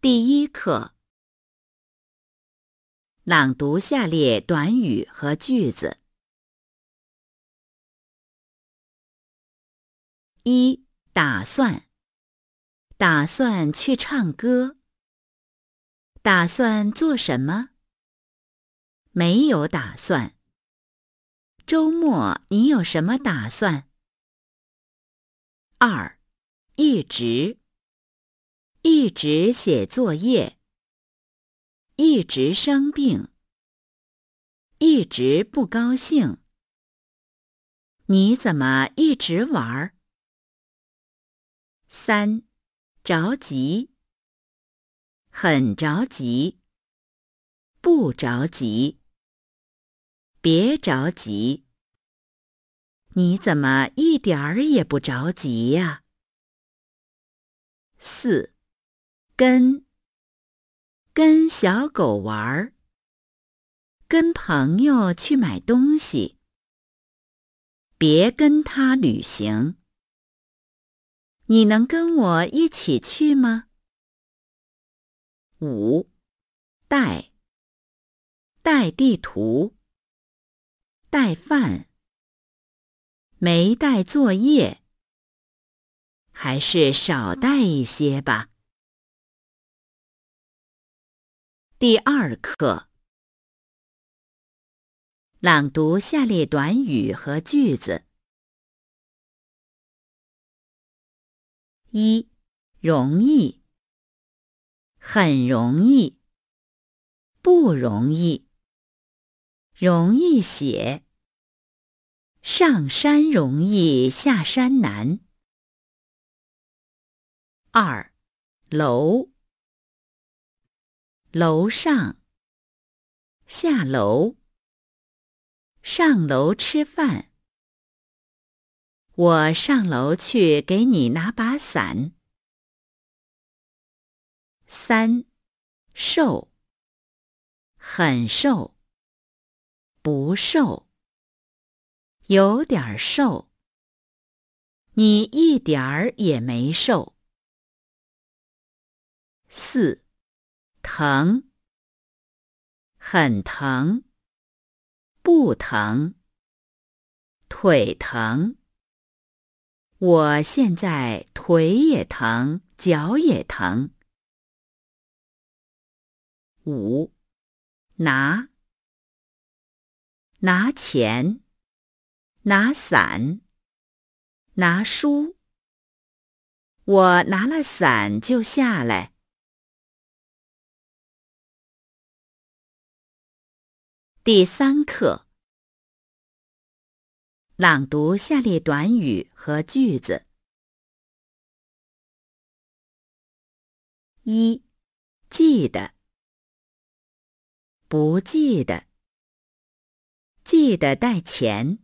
第一课，朗读下列短语和句子：一、打算，打算去唱歌，打算做什么？没有打算。周末你有什么打算？二、一直。一直写作业，一直生病，一直不高兴。你怎么一直玩儿？三，着急，很着急，不着急，别着急。你怎么一点儿也不着急呀？四。跟跟小狗玩儿，跟朋友去买东西，别跟他旅行。你能跟我一起去吗？五带带地图，带饭，没带作业，还是少带一些吧。第二课，朗读下列短语和句子：一、容易，很容易，不容易，容易写。上山容易，下山难。二、楼。楼上，下楼，上楼吃饭。我上楼去给你拿把伞。三，瘦，很瘦，不瘦，有点瘦。你一点儿也没瘦。四。疼，很疼，不疼。腿疼，我现在腿也疼，脚也疼。五，拿，拿钱，拿伞，拿书。我拿了伞就下来。第三课，朗读下列短语和句子：一、记得；不记得；记得带钱。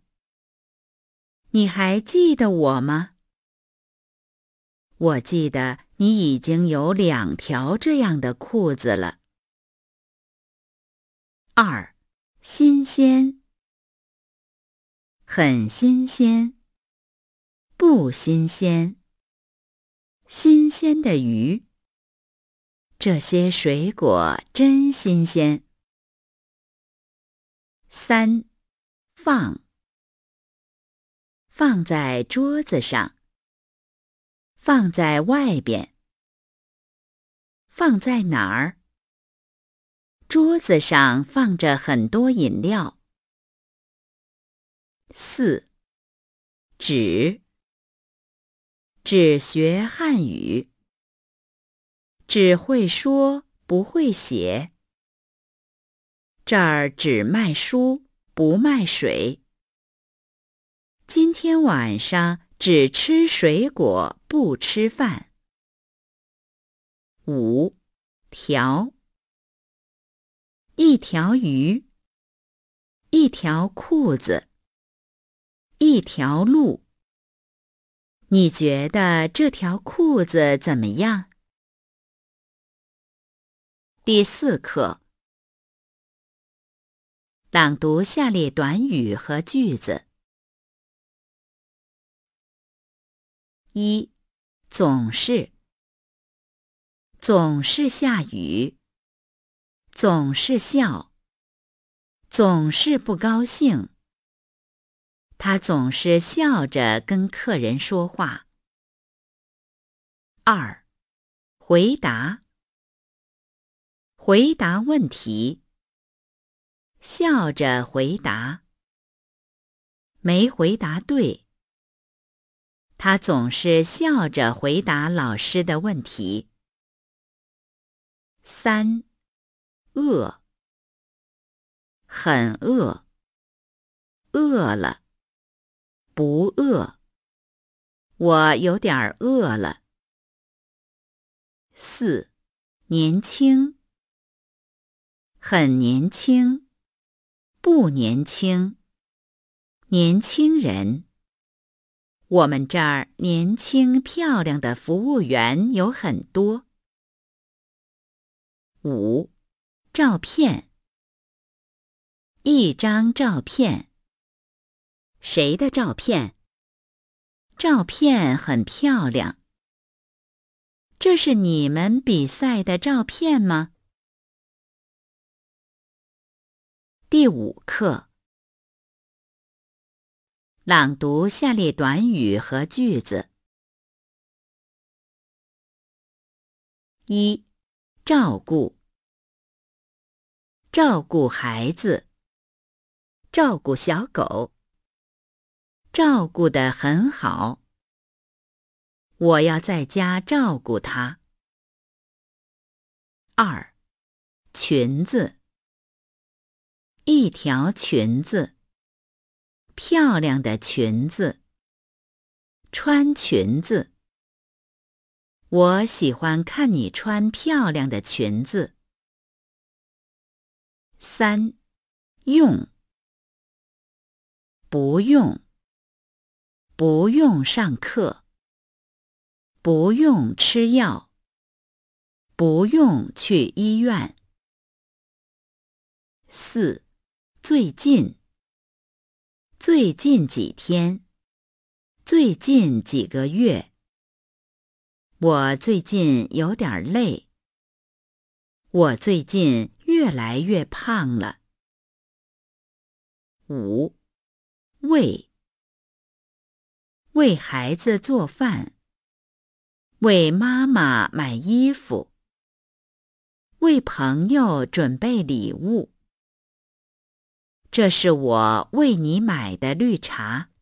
你还记得我吗？我记得你已经有两条这样的裤子了。二。新鲜，很新鲜，不新鲜。新鲜的鱼，这些水果真新鲜。三，放，放在桌子上，放在外边，放在哪儿？桌子上放着很多饮料。四，只，只学汉语，只会说不会写。这儿只卖书不卖水。今天晚上只吃水果不吃饭。五，条。一条鱼，一条裤子，一条路。你觉得这条裤子怎么样？第四课，朗读下列短语和句子：一，总是，总是下雨。总是笑，总是不高兴。他总是笑着跟客人说话。二，回答，回答问题，笑着回答，没回答对。他总是笑着回答老师的问题。三。饿，很饿。饿了，不饿。我有点饿了。四，年轻，很年轻，不年轻。年轻人，我们这儿年轻漂亮的服务员有很多。五。照片，一张照片。谁的照片？照片很漂亮。这是你们比赛的照片吗？第五课，朗读下列短语和句子：一，照顾。照顾孩子，照顾小狗，照顾得很好。我要在家照顾它。二，裙子，一条裙子，漂亮的裙子，穿裙子。我喜欢看你穿漂亮的裙子。三，用不用？不用上课，不用吃药，不用去医院。四，最近，最近几天，最近几个月，我最近有点累。我最近。越来越胖了。五，为为孩子做饭，为妈妈买衣服，为朋友准备礼物。这是我为你买的绿茶。